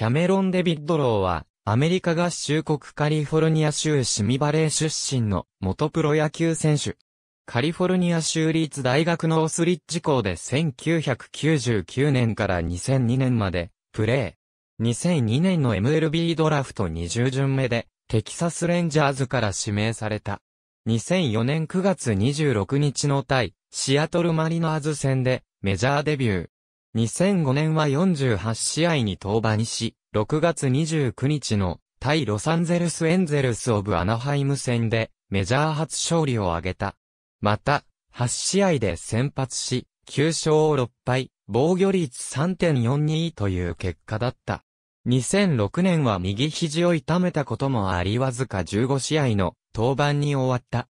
キャメロン・デビッドローは、アメリカ合衆国カリフォルニア州シミバレー出身の元プロ野球選手。カリフォルニア州立大学のオスリッジ校で1999年から2002年までプレー。2002年の MLB ドラフト20巡目でテキサスレンジャーズから指名された。2004年9月26日の対シアトルマリナーズ戦でメジャーデビュー。2005年は48試合に登板し、6月29日の対ロサンゼルスエンゼルスオブアナハイム戦でメジャー初勝利を挙げた。また、8試合で先発し、9勝6敗、防御率3.42という結果だった。2006年は右肘を痛めたこともありわずか15試合の登板に終わった。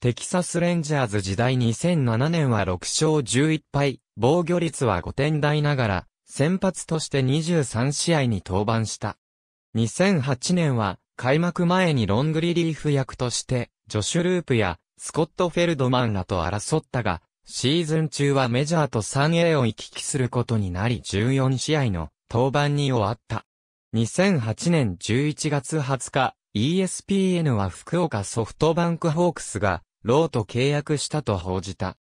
テキサスレンジャーズ時代2007年は6勝11敗、防御率は5点台ながら、先発として23試合に登板した。2008年は、開幕前にロングリリーフ役として、ジョシュ・ループや、スコット・フェルドマンらと争ったが、シーズン中はメジャーと 3A を行き来することになり14試合の登板に終わった。2008年11月20日、ESPN は福岡ソフトバンクホークスが、ローと契約したと報じた。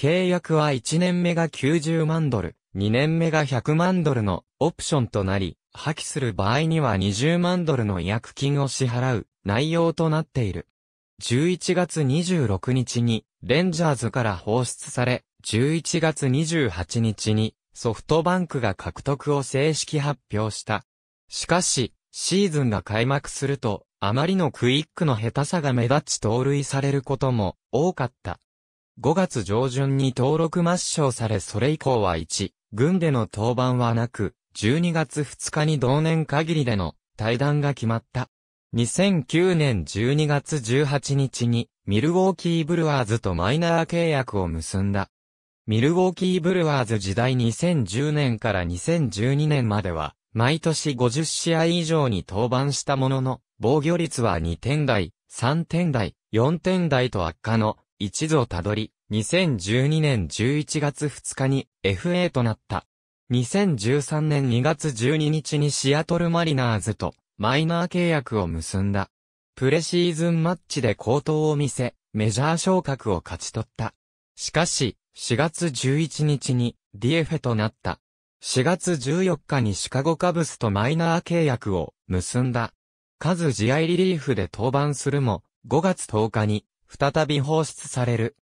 契約は1年目が90万ドル、2年目が100万ドルのオプションとなり、破棄する場合には20万ドルの違約金を支払う内容となっている。11月26日にレンジャーズから放出され、11月28日にソフトバンクが獲得を正式発表した。しかし、シーズンが開幕すると、あまりのクイックの下手さが目立ち盗塁されることも多かった。5月上旬に登録抹消されそれ以降は1、軍での登板はなく、12月2日に同年限りでの対談が決まった。2009年12月18日に、ミルウォーキーブルワーズとマイナー契約を結んだ。ミルウォーキーブルワーズ時代2010年から2012年までは、毎年50試合以上に登板したものの、防御率は2点台、3点台、4点台と悪化の一途をたどり、2012年11月2日に FA となった。2013年2月12日にシアトルマリナーズとマイナー契約を結んだ。プレシーズンマッチで好投を見せ、メジャー昇格を勝ち取った。しかし、4月11日に DF となった。4月14日にシカゴカブスとマイナー契約を結んだ。数試合リリーフで登板するも、5月10日に再び放出される。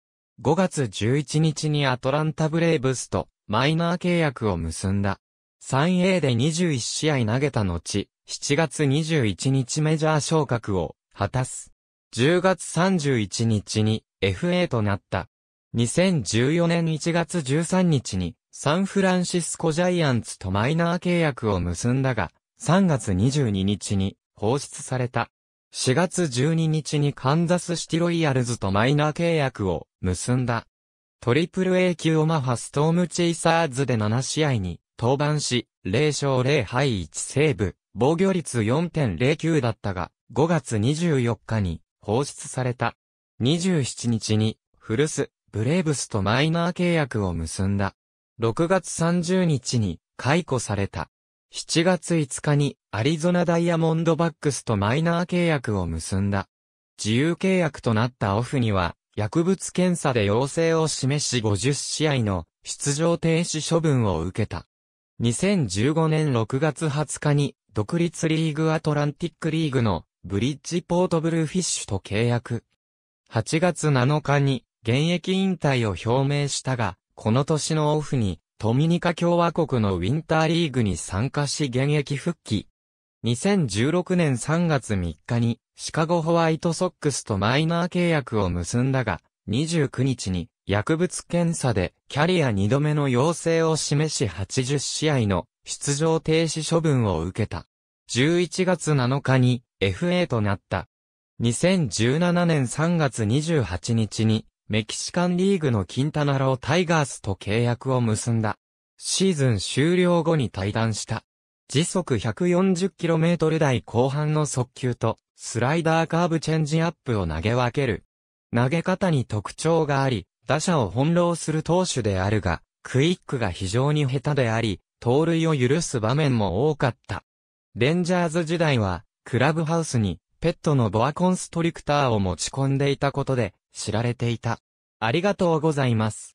5月11日にアトランタブレーブスとマイナー契約を結んだ。3A で21試合投げた後、7月21日メジャー昇格を果たす。10月31日に FA となった。2014年1月13日にサンフランシスコジャイアンツとマイナー契約を結んだが、3月22日に放出された。4月12日にカンザスシティロイヤルズとマイナー契約を結んだ。トリプル A 級オマハストームチェイサーズで7試合に登板し、0勝0敗1セーブ、防御率4.09だったが、5月24日に放出された。27日に古巣、ブレーブスとマイナー契約を結んだ。6月30日に解雇された。7月5日にアリゾナダイヤモンドバックスとマイナー契約を結んだ。自由契約となったオフには、薬物検査で陽性を示し50試合の出場停止処分を受けた。2015年6月20日に独立リーグアトランティックリーグのブリッジポートブルーフィッシュと契約。8月7日に現役引退を表明したが、この年のオフにトミニカ共和国のウィンターリーグに参加し現役復帰。2016年3月3日にシカゴホワイトソックスとマイナー契約を結んだが、29日に薬物検査でキャリア2度目の陽性を示し80試合の出場停止処分を受けた。11月7日に FA となった。2017年3月28日にメキシカンリーグのキンタナロータイガースと契約を結んだ。シーズン終了後に退団した。時速 140km 台後半の速球と、スライダーカーブチェンジアップを投げ分ける。投げ方に特徴があり、打者を翻弄する投手であるが、クイックが非常に下手であり、盗塁を許す場面も多かった。レンジャーズ時代は、クラブハウスに、ペットのボアコンストリクターを持ち込んでいたことで、知られていた。ありがとうございます。